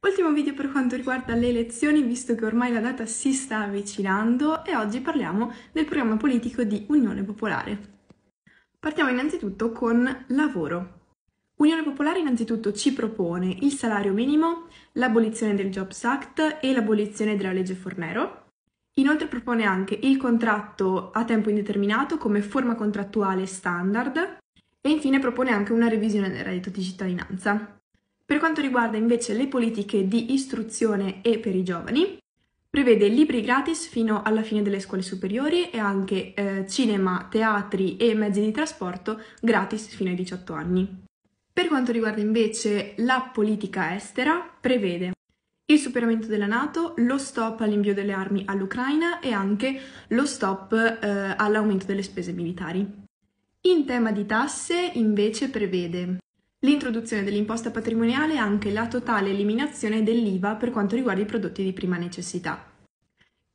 Ultimo video per quanto riguarda le elezioni, visto che ormai la data si sta avvicinando e oggi parliamo del programma politico di Unione Popolare. Partiamo innanzitutto con lavoro. Unione Popolare innanzitutto ci propone il salario minimo, l'abolizione del Jobs Act e l'abolizione della legge Fornero. Inoltre propone anche il contratto a tempo indeterminato come forma contrattuale standard e infine propone anche una revisione del reddito di cittadinanza. Per quanto riguarda invece le politiche di istruzione e per i giovani, prevede libri gratis fino alla fine delle scuole superiori e anche eh, cinema, teatri e mezzi di trasporto gratis fino ai 18 anni. Per quanto riguarda invece la politica estera, prevede il superamento della Nato, lo stop all'invio delle armi all'Ucraina e anche lo stop eh, all'aumento delle spese militari. In tema di tasse invece prevede L'introduzione dell'imposta patrimoniale e anche la totale eliminazione dell'IVA per quanto riguarda i prodotti di prima necessità.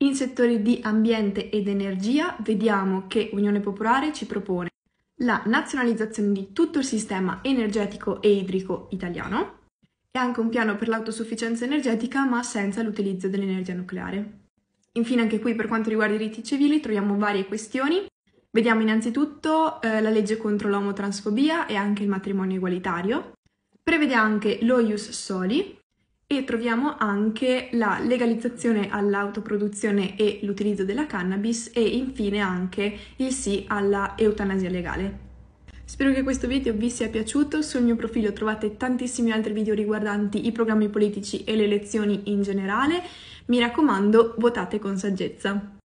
In settori di ambiente ed energia vediamo che Unione Popolare ci propone la nazionalizzazione di tutto il sistema energetico e idrico italiano e anche un piano per l'autosufficienza energetica ma senza l'utilizzo dell'energia nucleare. Infine anche qui per quanto riguarda i diritti civili troviamo varie questioni Vediamo innanzitutto eh, la legge contro l'omotransfobia e anche il matrimonio egualitario. Prevede anche lo ius soli e troviamo anche la legalizzazione all'autoproduzione e l'utilizzo della cannabis e infine anche il sì alla eutanasia legale. Spero che questo video vi sia piaciuto, sul mio profilo trovate tantissimi altri video riguardanti i programmi politici e le elezioni in generale. Mi raccomando, votate con saggezza.